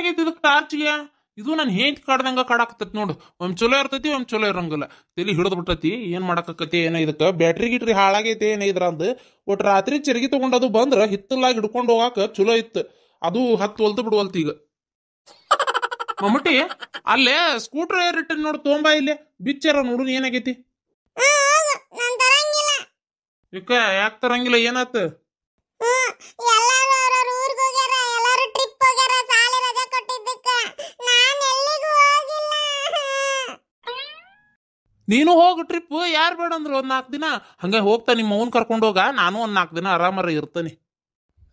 ಏನಾಗೈತಿ ಇದಕ್ಕೆ ಆರ್ಚಿಗೆ ಇದು ನಾನು ಹೆಂಟ್ ಕಾಡ್ದಂಗ ಕಾಡಾಕತ್ತೈತಿ ನೋಡು ಒಮ್ಮೆ ಚಲೋ ಇರ್ತೈತಿ ಒಮ್ಮೆ ಚಲೋ ಇರಂಗಿಲ್ಲ ತಲೆ ಹಿಡಿದು ಬಿಟ್ಟತಿ ಏನು ಮಾಡಾಕತಿ ಏನ ಇದಕ್ಕೆ ಬ್ಯಾಟ್ರಿ ಗಿಟ್ರಿ ಹಾಳಾಗೈತಿ ಏನ ಇದ್ರಂದು ಒಟ್ಟು ರಾತ್ರಿ ಚರ್ಗಿ ತಗೊಂಡದು ಬಂದ್ರೆ ಹಿತ್ತಲಾಗಿ ಹಿಡ್ಕೊಂಡು ಹೋಗಾಕ ಚಲೋ ಇತ್ತು ಅದು ಹತ್ತು ಹೊಲ್ತು ಬಿಡುವಲ್ತು ಈಗ ಮಮ್ಮಟಿ ಅಲ್ಲೇ ಸ್ಕೂಟರ್ ರಿಟರ್ನ್ ನೋಡು ತೊಂಬಾ ಇಲ್ಲೇ ಬಿಚ್ಚಾರ ನೋಡು ಏನಾಗೈತಿ ಯಾಕೆ ತರಂಗಿಲ್ಲ ಏನಾಯ್ತು ನೀನು ಹೋಗು ಟ್ರಿಪ್ ಯಾರು ಬೇಡ ಅಂದ್ರೆ ಒಂದು ನಾಲ್ಕು ದಿನ ಹಂಗೆ ಹೋಗ್ತಾ ನಿಮ್ಮ ಅವನ್ ಕರ್ಕೊಂಡು ಹೋಗ ನಾನು ಒಂದು ನಾಲ್ಕು ದಿನ ಆರಾಮಾರ ಇರ್ತೀನಿ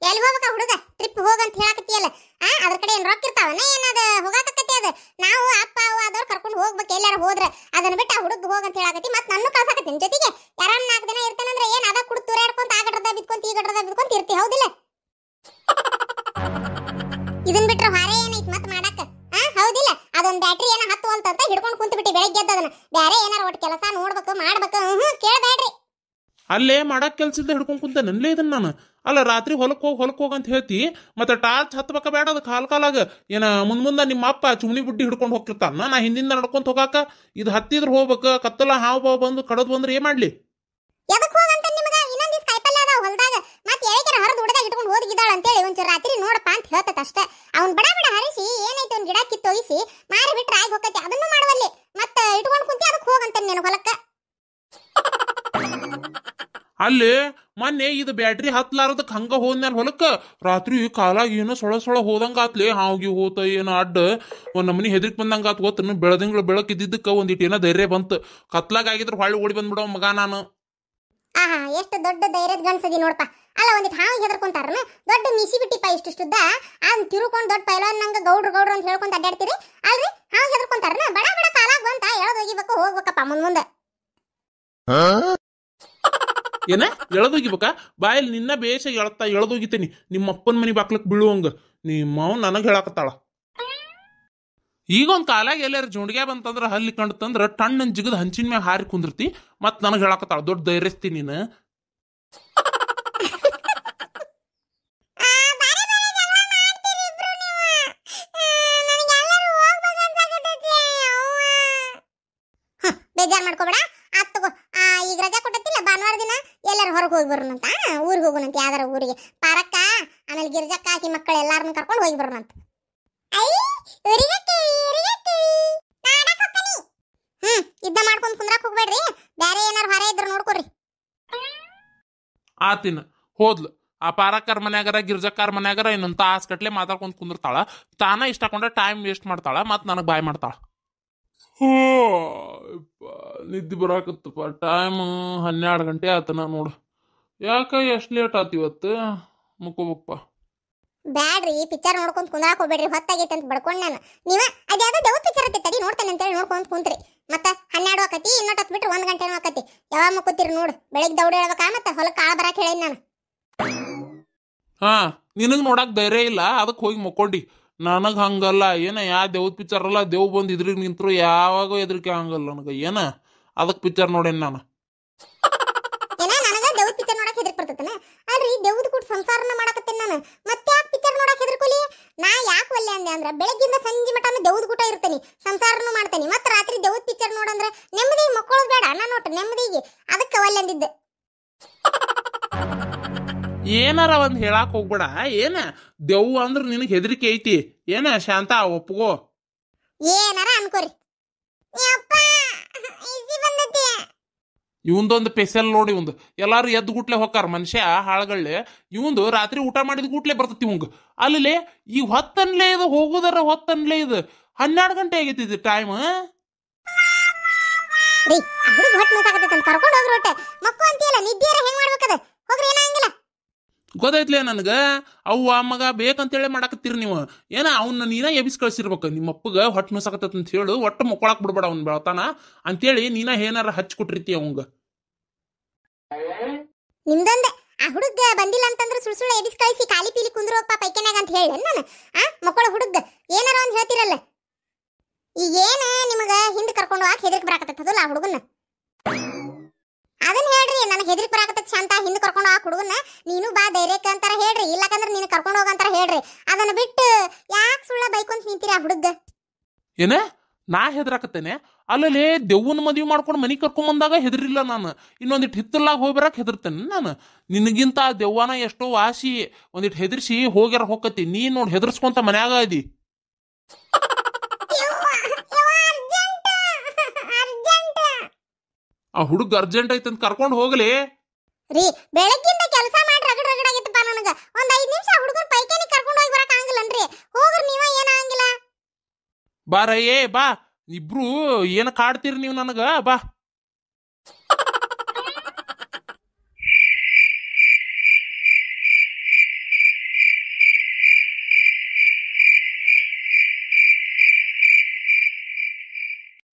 ಎಲ್ಲಿ ಹೋಗ್ಬೇಕ ಹುಡುಗ ಟ್ರಿಪ್ ಹೋಗ ಅಂತ ಹೇಳಕತ್ತಿಯಲ್ಲ ಆ ಅದ್ರ ಕಡೆ ಏನ್ ರೊಕ್ಕ ಇರ್ತಾವನ ಏನದ ಹೋಗಾಕತ್ತಿ ಅದ ನಾವು ಅಪ್ಪ ಅವ್ವ ಅದವ್ರ ಕರ್ಕೊಂಡು ಹೋಗ್ಬೇಕು ಎಲ್ಲಾರು ಹೋದ್ರೆ ಅದನ್ನ ಬಿಟ್ಟು ಆ ಹುಡುಗ ಹೋಗ ಅಂತ ಹೇಳಕತ್ತಿ ಮತ್ತೆ ನನ್ನ ಕಳ್ಸಾಕತ್ತೀನಿ ಜೊತೆಗೆ ಯಾರನ್ನ ನಾಲ್ಕು ದಿನ ಇರ್ತಾನಂದ್ರೆ ಏನ್ ಅದ ಕುಡ್ ತೂರಾಡ್ಕೊಂತ ಆ ಗಡ್ರದ ಬಿದ್ಕೊಂತ ಈ ಗಡ್ರದ ಬಿದ್ಕೊಂತ ಇರ್ತಿ ಹೌದಿಲ್ಲ ಇದನ್ ಬಿಟ್ರೆ ಹೊರ ಏನೈತಿ ಮತ್ತೆ ಮಾಡಕ್ ಗೆದ್ದ ಬ್ಯಾರೆ ಏನಾರ ಒಟ್ಟು ಕೆಲಸ ನೋಡ್ಬೇಕು ಮಾಡ್ಬೇಕು ಹ್ಞೂ ಕೇಳಬೇಡ್ರಿ ಅಲ್ಲೇ ಮಾಡಕ್ ಕೆಲ್ಸದ ಹಿಡ್ಕೊಂಡ್ ಕುಂತ ನನ್ಲೇ ಇದನ್ನ ನಾನು ಅಲ್ಲ ರಾತ್ರಿ ಹೊಲಕ್ ಹೋಗಿ ಹೊಲಕ್ ಹೋಗಿ ಅಂತ ಹೇಳ್ತಿ ಮತ್ತೆ ಟಾರ್ಚ್ ಹತ್ಬೇಕ ಬೇಡ ಅದು ಕಾಲ್ ಕಾಲಾಗ ಏನ ಮುಂದ್ ಮುಂದ ನಿಮ್ಮ ಅಪ್ಪ ಚುಮನಿ ಬುಡ್ಡಿ ಹಿಡ್ಕೊಂಡು ಹೋಗ್ತಿರ್ತಾನ ನಾ ಹಿಂದಿಂದ ನಡ್ಕೊಂತ ಹೋಗಾಕ ಇದು ಹತ್ತಿದ್ರ ಹೋಗ್ಬೇಕ ಕತ್ತಲ ಹಾವು ಬಾವು ಬಂದು ಕಡದ್ ಬಂದ್ರೆ ಏನ್ ಮಾಡ್ಲಿ ಎದಕ್ ಹೋಗಂತ ನಿಮಗ ಇನ್ನೊಂದ್ ಕಾಯಿಪಲ್ಲೆ ಅದಾವ ಹೊಲದಾಗ ಮತ್ತೆ ಎಳಿಕರ ಹರಿದು ಹುಡುಗ ಇಟ್ಕೊಂಡು ಅಂತ ಒಂಚೂರು ರಾತ್ರಿ ನೋಡಪ್ಪ ಅಂತ ಹೇಳ್ತತ್ ಅಷ್ಟೇ ಅವ್ನ್ ಬಡ ಬಡ ಹರಿಸಿ ಏನೈತೆ ಗಿಡ ಕಿತ್ತೊಗಿಸಿ ಮಾರಿ ಬಿಟ್ರೆ ಆಗಿ ಹೋಗತ್ತೆ ಅದನ್ನ ಅಲ್ಲಿ ಮೊನ್ನೆ ಇದು ಬ್ಯಾಟ್ರಿ ಹತ್ಲಾರದಕ್ಕೆ ಹಂಗ ಹೋದ್ಮೇಲೆ ಹೊಲಕ್ಕೆ ರಾತ್ರಿ ಕಾಲಾಗ ಏನೋ ಸೊಳ ಸೊಳ ಹೋದಂಗೆ ಆತ್ಲಿ ಹಾವಿಗೆ ಹೋತ ಏನೋ ಅಡ್ಡ ಒಂದು ನಮ್ಮನೆ ಹೆದರಿಕೆ ಬಂದಂಗೆ ಆತು ಗೊತ್ತ ಬೆಳದಿಂಗಳು ಬೆಳಕಿದ್ದಿದ್ದಕ್ಕೆ ಒಂದಿಟ್ಟು ಏನೋ ಧೈರ್ಯ ಬಂತು ಕತ್ಲಾಗ ಆಗಿದ್ರೆ ಹೊಳ್ಳಿ ಓಡಿ ಬಂದ್ಬಿಡೋ ಮಗ ನಾನು ಆಹಾ ಎಷ್ಟು ದೊಡ್ಡ ಧೈರ್ಯದ ಗಣಸದಿ ನೋಡ್ಪ ಅಲ್ಲ ಒಂದಿಟ್ಟು ಹಾಂಗ್ ಹೆದರ್ಕೊಂತಾರನ ದೊಡ್ಡ ಮಿಸಿ ಇಷ್ಟು ಇಷ್ಟಿಷ್ಟುದ್ದ ಅದ್ ತಿರುಕೊಂಡು ದೊಡ್ಡ ಪೈಲಾನ್ ನಂಗೆ ಗೌಡ್ರು ಗೌಡ್ರು ಅಂತ ಹೇಳ್ಕೊಂತ ಅಡ್ಡಾಡ್ತೀರಿ ಅಲ್ರಿ ಹಾಂಗ್ ಹೆದರ್ಕೊಂತಾರನ ಬಡ ಬಡ ಕಾಲಾಗ ಬಂತ ಹೇಳೋದೋಗಿಬೇಕು ಹೋಗ್ಬೇಕಪ್ಪ ಮುಂದ್ ಮುಂದೆ ಏನ ಎಳದೋಗಿಬೇಕಾ ಬಾಯಲ್ಲಿ ನಿನ್ನ ಬೇಷ ಎಳ್ತಾ ಎಳದೋಗಿತೇನಿ ನಿಮ್ಮ ಅಪ್ಪನ ಮನೆ ಬಾಕ್ಲಕ್ ಬೀಳುವಂಗ ನಿಮ್ಮ ನನಗೆ ಹೇಳಾಕತ್ತಾಳ ಈಗ ಒಂದು ಕಾಲಾಗ ಎಲ್ಲಾರು ಜೋಂಡ್ಗೆ ಬಂತಂದ್ರ ಹಲ್ಲಿ ಕಂಡ್ತಂದ್ರ ಟಣ್ಣನ್ ಜಿಗದ ಹಂಚಿನ ಮ್ಯಾಗ ಹಾರಿ ಕುಂದಿರ್ತಿ ಮತ್ ನನಗೆ ಹೇಳಾಕತ್ತಾಳ ದೊಡ್ಡ ಧೈರ್ಯಸ್ತಿ ನೀನು ಭಾನುವಾರ ದಿನ ಎಲ್ಲರೂ ಹೊರಗೆ ಹೋಗಿ ಬರೋಣಂತ ಊರಿಗೆ ಹೋಗೋಣಂತ ಯಾವ್ದಾರ ಊರಿಗೆ ಪಾರಕ್ಕ ಆಮೇಲೆ ಗಿರ್ಜಕ್ಕ ಆಕಿ ಮಕ್ಕಳು ಎಲ್ಲಾರನ್ನ ಕರ್ಕೊಂಡು ಹೋಗಿ ಬರೋಣಂತ ಹ್ಮ್ ಇದ್ದ ಮಾಡ್ಕೊಂಡು ಕುಂದ್ರಾಕ್ ಹೋಗ್ಬೇಡ್ರಿ ಬೇರೆ ಏನಾರು ಹೊರ ಇದ್ರ ನೋಡ್ಕೊರಿ ಆತಿನ ಹೋದ್ಲು ಆ ಪಾರಕ್ಕರ್ ಮನ್ಯಾಗರ ಗಿರ್ಜಕ್ಕಾರ ಮನ್ಯಾಗರ ಇನ್ನೊಂದು ತಾಸ್ ಕಟ್ಲೆ ಮಾತಾಡ್ಕೊಂಡು ಕುಂದಿರ್ತಾಳ ತಾನ ಇಷ್ಟ ಹಾಕೊಂಡ್ರೆ ಟೈಮ್ ವೇಸ್ಟ್ ಮಾಡ್ತಾಳ ಮತ್ತೆ ನನಗೆ ಬಾಯ್ ಮಾಡ್ತಾಳ ನಿದ್ದೆ ಬರಾಕತ್ತಪ್ಪ ಟೈಮ್ ಹನ್ನೆರಡು ಗಂಟೆ ಆತನ ನೋಡು ಯಾಕ ಎಷ್ಟು ಲೇಟ್ ಆತ ಇವತ್ತು ಮುಕ್ಕೋಬೇಕಪ್ಪ ಬ್ಯಾಡ್ರಿ ಪಿಕ್ಚರ್ ನೋಡ್ಕೊಂತ ಕುಂದ್ರಾಕ್ ಹೋಗ್ಬೇಡ್ರಿ ಹೊತ್ತಾಗೈತೆ ಅಂತ ಬಡ್ಕೊಂಡ್ ನಾನು ನೀವ ಅದ್ಯಾವ್ದೋ ದೌತ್ ಪಿಕ್ಚರ್ ಐತೆ ತಡಿ ನೋಡ್ತಾನೆ ಅಂತೇಳಿ ನೋಡ್ಕೊಂಡು ಕುಂತ್ರಿ ಮತ್ತ ಹನ್ನೆರಡು ಆಕತಿ ಇನ್ನೊಟ್ಟು ಹತ್ತು ಬಿಟ್ರೆ ಒಂದು ಗಂಟೆ ಆಕತಿ ಯಾವಾಗ ಮುಕ್ಕೋತೀರಿ ನೋಡು ಬೆಳಗ್ಗೆ ದೌಡ್ ಹೇಳ್ಬೇಕಾ ಮತ್ತೆ ಹೊಲ ಕಾಳು ಬರಕ್ಕೆ ಹೇಳಿ ನಾನು ಹಾ ನಿನಗ್ ನೋಡಕ್ ಧೈರ್ಯ ಇಲ್ಲ ಅದಕ್ಕೆ ಹೋಗಿ ಮುಕ್ಕೊಂಡಿ ನನಗೆ ಹಂಗಲ್ಲ ಏನ ಯಾ ದೇವ್ದ ಪಿಕ್ಚರ್ ಅಲ್ಲ ದೇವ್ ಬಂದು ಇದ್ರಿಗೆ ನಿಂತರು ಯಾವಾಗ ಹೆದರಿಕೆ ಹಂಗಲ್ಲ ನನಗೆ ಏನ ಅದಕ್ಕೆ ಪಿಕ್ಚರ್ ನೋಡೇನಿ ನಾನು ನನಗೆ ಅಲ್ರಿ ದೇವ್ದ ಕೂಡ ಸಂಸಾರನ ಮಾಡಕತ್ತೀನಿ ನಾನು ಮತ್ತೆ ಯಾಕೆ ಪಿಕ್ಚರ್ ನೋಡಕ್ಕೆ ಹೆದರ್ಕೊಲಿ ನಾ ಯಾಕೆ ಒಲ್ಲೆ ಅಂದೆ ಅಂದ್ರೆ ಬೆಳಗ್ಗಿಂದ ಸಂಜೆ ಮಟನ ದೇವ್ದ ಕೂಟ ಇರ್ತೇನೆ ಸಂಸಾರನು ಮಾಡ್ತೇನೆ ಏನಾರ ಒಂದ್ ಹೇಳಾಕ್ ಹೋಗ್ಬೇಡ ಏನ ದೆವ್ವ ಅಂದ್ರ ನಿನಗೆ ಹೆದರಿಕೆ ಐತಿ ಏನ ಶಾಂತ ಒಪ್ಗೋ ಏನಾರ ಅನ್ಕೋರಿ ಇವಂದೊಂದು ಪೆಸೆಲ್ ನೋಡಿ ಇವಂದು ಎಲ್ಲಾರು ಎದ್ದು ಗುಟ್ಲೆ ಹೊಕ್ಕಾರ ಮನುಷ್ಯ ಹಾಳುಗಳ್ಳೆ ಇವಂದು ರಾತ್ರಿ ಊಟ ಮಾಡಿದ ಗುಟ್ಲೆ ಬರ್ತತಿ ಇವಂಗ ಅಲ್ಲಿ ಈ ಹೊತ್ತನ್ಲೇ ಇದು ಹೋಗುದರ ಹೊತ್ತನ್ಲೇ ಇದು ಹನ್ನೆರಡು ಗಂಟೆ ಆಗೈತಿ ಇದು ಟೈಮ್ ಹೊಟ್ಟೆ ಹೋಗ್ರಿ ಮಕ್ಕಳು ಅಂತೀಯಲ್ಲ ಹೆಂಗ್ ಮಾಡ್ಬೇಕದ ಹೋಗ್ರಿ ಏನಾಗಿಲ್ಲ ಗೊತ್ತಾಯ್ತಲೇ ನನಗೆ ಅವ್ವ ಮಗ ಬೇಕಂತೇಳಿ ಮಾಡಾಕತ್ತೀರಿ ನೀವು ಏನ ಅವ್ನ ನೀನ ಎಬಿಸ್ ಕಳ್ಸಿರ್ಬೇಕು ನಿಮ್ಮ ಅಪ್ಪಗೆ ಹೊಟ್ಟೆ ನೋಸಾಕತ್ತ ಅಂತ ಹೇಳು ಒಟ್ಟು ಮುಕ್ಕೊಳಕ್ ಬಿಡ್ಬೇಡ ಅವ್ನು ಬೆಳತಾನ ಅಂತೇಳಿ ನೀನ ಏನಾರ ಹಚ್ಕೊಟ್ಟಿರ್ತಿ ಅವಂಗ ನಿಮ್ದೊಂದೆ ಆ ಹುಡುಗ ಬಂದಿಲ್ಲ ಅಂತಂದ್ರೆ ಸುಳ್ ಸುಳ್ಳು ಎಬ್ಬಿಸಿ ಕಳಿಸಿ ಖಾಲಿ ಪೀಲಿ ಕುಂದ್ರೋಪ್ಪ ಪೈಕೆನಾಗ ಅಂತ ಹೇಳಿ ನಾನು ಆ ಮಕ್ಕಳ ಹುಡುಗ ಏನಾರ ಅಂತ ಹೇಳ್ತಿರಲ್ಲ ಈಗೇನ ನಿಮಗೆ ಹಿಂದೆ ಕರ್ಕೊಂಡು ಹಾಕಿ ಹೆದರ್ಕೆ ಬರಾಕತ್ತದಲ್ಲ ಆ ಹುಡುಗನ ಹೆದರಿ ಬರಾಕತ್ತೈತಿ ಶಾಂತ ಹಿಂದೆ ಕರ್ಕೊಂಡು ಆ ಹುಡುಗನ ನೀನು ಬಾ ಧೈರ್ಯಕ್ಕೆ ಅಂತಾರ ಹೇಳ್ರಿ ಇಲ್ಲಕಂದ್ರೆ ನೀನು ಕರ್ಕೊಂಡು ಹೋಗಂತಾರ ಹೇಳ್ರಿ ಅದನ್ನ ಬಿಟ್ಟು ಯಾಕೆ ಸುಳ್ಳ ಅಂತ ನಿಂತೀರಿ ಆ ಹುಡುಗ ಏನ ನಾ ಹೆದರಾಕತ್ತೇನೆ ಅಲ್ಲಲ್ಲಿ ದೆವ್ವನ ಮದುವೆ ಮಾಡ್ಕೊಂಡು ಮನೆ ಬಂದಾಗ ಹೆದರಿಲ್ಲ ನಾನು ಇನ್ನೊಂದಿಟ್ಟು ಹಿತ್ತಲಾಗ ಬರಕ್ ಹೆದರ್ತೇನೆ ನಾನು ನಿನಗಿಂತ ಆ ದೆವ್ವನ ಎಷ್ಟೋ ವಾಸಿ ಒಂದಿಟ್ಟು ಹೆದರ್ಸಿ ಹೋಗ್ಯಾರ ಹೋಗತಿ ನೀ ನೋಡಿ ಹೆದರ್ಸ್ಕೊಂತ ಮನ್ಯಾಗ ಅದಿ ಆ ಹುಡುಗ ಅರ್ಜೆಂಟ್ ಐತೆ ಅಂತ ಕರ್ಕೊಂಡು ಹೋಗಲಿ ರೀ ಬೆಳಗ್ಗಿಂದ ಕೆಲಸ ಮಾಡಿ ರಗಡ್ ರಗಡ್ ಆಗಿತ್ತಪ್ಪ ನನಗೆ ಒಂದ್ ಐದ್ ನಿಮಿಷ ಹುಡುಗನ ಪೈಕೇನಿ ಕರ್ಕೊಂಡು ಹೋಗಿ ಬರಕ್ ಆಗಿಲ್ಲನ್ರಿ ಹೋಗ್ರಿ ನೀವ ಏನ ಆಗಿಲ್ಲ ಬಾರ ಏ ಬಾ ಇಬ್ರು ಏನ ಕಾಡ್ತೀರಿ ನೀವು ನನಗ ಬಾ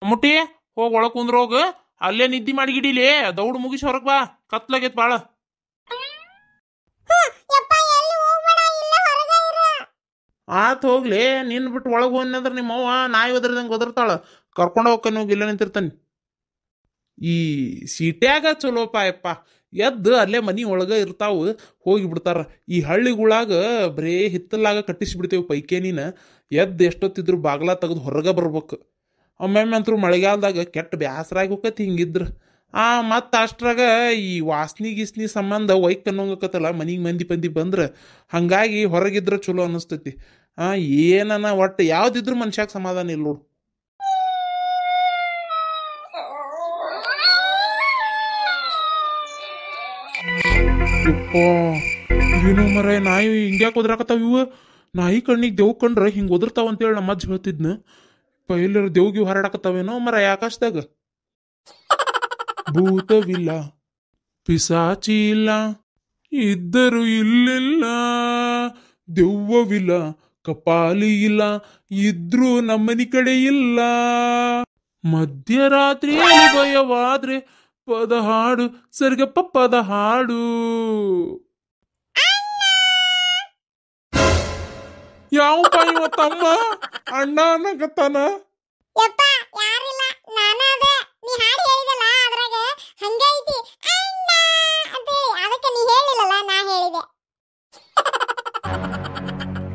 ಮುಟ್ಟಿ ಹೋಗಿ ಒಳಗೆ ಕುಂದ್ರೋಗ ಅಲ್ಲೇ ನಿದ್ದಿ ಮಾಡಿಗಿಡಿಲಿ ದೌಡ್ ಮುಗಿಸಿ ಹೊರಗೆ ಬಾ ಕತ್ಲಾಗೈತ್ ಬಾಳ ಆತ್ ಹೋಗ್ಲಿ ನಿನ್ ಬಿಟ್ಟು ಒಳಗೆ ಹೋದ್ರ ನಿಮ್ಮ ಅವ್ವ ನಾಯಿ ಒದರ್ದಂಗೆ ಒದರ್ತಾಳ ಕರ್ಕೊಂಡು ಹೋಗ್ಕನ್ ಇಲ್ಲ ನಿಂತಿರ್ತಾನೆ ಈ ಸೀಟ್ಯಾಗ ಚಲೋಪ ಯಪ್ಪ ಎದ್ದು ಅಲ್ಲೇ ಮನೆ ಒಳಗೆ ಹೋಗಿ ಹೋಗಿಬಿಡ್ತಾರ ಈ ಹಳ್ಳಿಗಳಾಗ ಬರೇ ಹಿತ್ತಲಾಗ ಪೈಕೇ ಪೈಕೇನಿನ ಎದ್ದು ಎಷ್ಟೊತ್ತಿದ್ರು ಬಾಗ್ಲ ತೆಗೆದು ಹೊರಗೆ ಬರ್ಬೇಕು ಒಮ್ಮೆಮ್ಮೆ ಮಳೆಗಾಲದಾಗ ಕೆಟ್ಟ ಬ್ಯಾಸರಾಗಿ ಹೋಗತಿ ಹಿಂಗಿದ್ರೆ ಆ ಮತ್ತು ಅಷ್ಟ್ರಾಗ ಈ ವಾಸನಿ ಗಿಸ್ನಿ ಸಂಬಂಧ ವೈಕ್ ಅನ್ನೋಂಗಕತ್ತಲ್ಲ ಮನೆಗೆ ಮಂದಿ ಪಂದಿ ಬಂದ್ರೆ ಹಾಗಾಗಿ ಹೊರಗಿದ್ರೆ ಚಲೋ ಅನ್ನಿಸ್ತೈತಿ ಹಾಂ ಏನನ ಒಟ್ಟು ಯಾವ್ದಿದ್ರು ಮನುಷ್ಯಾಗ ಸಮಾಧಾನ ಇಲ್ಲ ನೋಡು ಏನೋ ಮರ ನಾಯಿ ಹಿಂಗ್ಯಾಕೆ ಹೋದ್ರಾಕತ್ತಾವ ಇವು ನಾಯಿ ಕಣ್ಣಿಗೆ ದೇವ್ ಕಂಡ್ರೆ ಹಿಂಗೆ ಒದರ್ತಾವಂತೇಳಿ ನಮ್ಮ ಅಜ್ಜಿ ಹೇಳ್ತಿದ್ನ ಪೈಲರ್ ದೇವ್ಗಿ ಹರಡಾಕತ್ತಾವೇನೋ ಮರ ಆಕಾಶದಾಗ ಭೂತವಿಲ್ಲ ಪಿಸಾಚಿ ಇಲ್ಲ ಇದ್ದರು ಇಲ್ಲಿಲ್ಲ ದೆವ್ವವಿಲ್ಲ ಕಪಾಲಿ ಇಲ್ಲ ಇದ್ರು ನಮ್ಮನಿ ಕಡೆ ಇಲ್ಲ ಮಧ್ಯರಾತ್ರಿ ಭಯವಾದ್ರೆ ಪದ ಹಾಡು ಸರಿಗಪ್ಪ ಪದ ಹಾಡು ಯಾವ ಇವ ತಮ್ಮ ಅಣ್ಣ ಅನ್ನಕತ್ತಾನ ಯಪ್ಪ ಯಾರಿಲ್ಲ ನೀ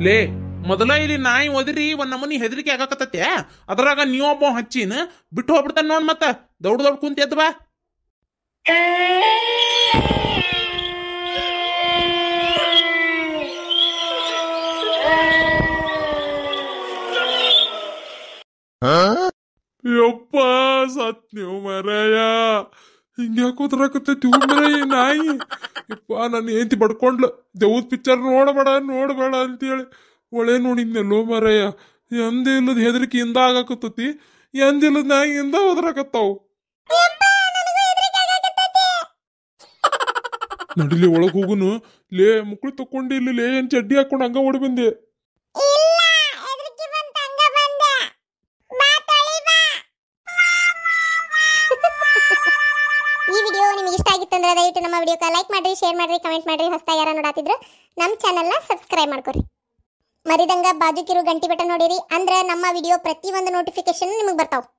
ಲೇ ಮೊದಲ ಇಲ್ಲಿ ನಾಯಿ ಒದಿರಿ ಒಂದ್ ನಮನಿ ಹೆದರಿಕೆ ಆಗಾಕತ್ತೈತೆ ಅದ್ರಾಗ ನೀವೊಬ್ಬ ಹಚ್ಚಿನ ಬಿಟ್ಟು ಹೋಗ್ಬಿಡ್ತಾನ ನೋಡ್ ಮತ್ತ ದೊಡ್ಡ ದೊಡ್ಡ ಕುಂತ ಯಪ್ಪ ಸತ್ ನೀವು ಮರಯ್ಯ ಹಿಂಗ್ಯಾಕೆ ಕೂತ್ರಾಕತ್ತೈತಿ ಈ ನಾಯಿ ಯಪ್ಪ ನನ್ನ ಹೆಂಡ್ತಿ ಬಡ್ಕೊಂಡ್ಲು ದೇವ್ದ ಪಿಕ್ಚರ್ ನೋಡಬೇಡ ನೋಡಬೇಡ ಅಂತೇಳಿ ಒಳೆ ನೋಡಿದ್ನೆಲ್ಲೋ ಮರಯ್ಯ ಎಂದೇ ಇಲ್ಲದ ಇಂದ ಆಗಾಕತ್ತತಿ ಎಂದಿಲ್ಲದ ನಾಯಿಯಿಂದ ಒದರಾಕತ್ತಾವು ನಡಿಲಿ ಒಳಗ್ ಹೋಗುನು ಲೇ ಮುಕ್ಳು ಇಲ್ಲಿ ಲೇ ಏನ್ ಚಡ್ಡಿ ಹಾಕೊಂಡು ಹಂಗ ಓಡಿ ಬಂದೆ ಈ ವಿಡಿಯೋ ನಿಮಗೆ ಇಷ್ಟ ಅಂದ್ರೆ ದಯವಿಟ್ಟು ನಮ್ಮ ವಿಡಿಯೋಕ್ಕೆ ಲೈಕ್ ಮಾಡಿ ಶೇರ್ ಮಾಡಿ ಕಮೆಂಟ್ ಮಾಡಿರಿ ಹೊಸ ಯಾರು ನೋಡಾತಿದ್ರು ನಮ್ಮ ಚಾನಲ್ನ ಸಬ್ಸ್ಕ್ರೈಬ್ ಮಾಡ್ಕೊರಿ ಮರಿದಂಗ ಬಾಜುಕಿರು ಗಂಟಿ ಬಟನ್ ನೋಡಿರಿ ಅಂದ್ರೆ ನಮ್ಮ ವಿಡಿಯೋ ಪ್ರತಿಯೊಂದು ನೋಟಿಫಿಕೇಶನ್ ನಿಮಗೆ ಬರ್ತಾವೆ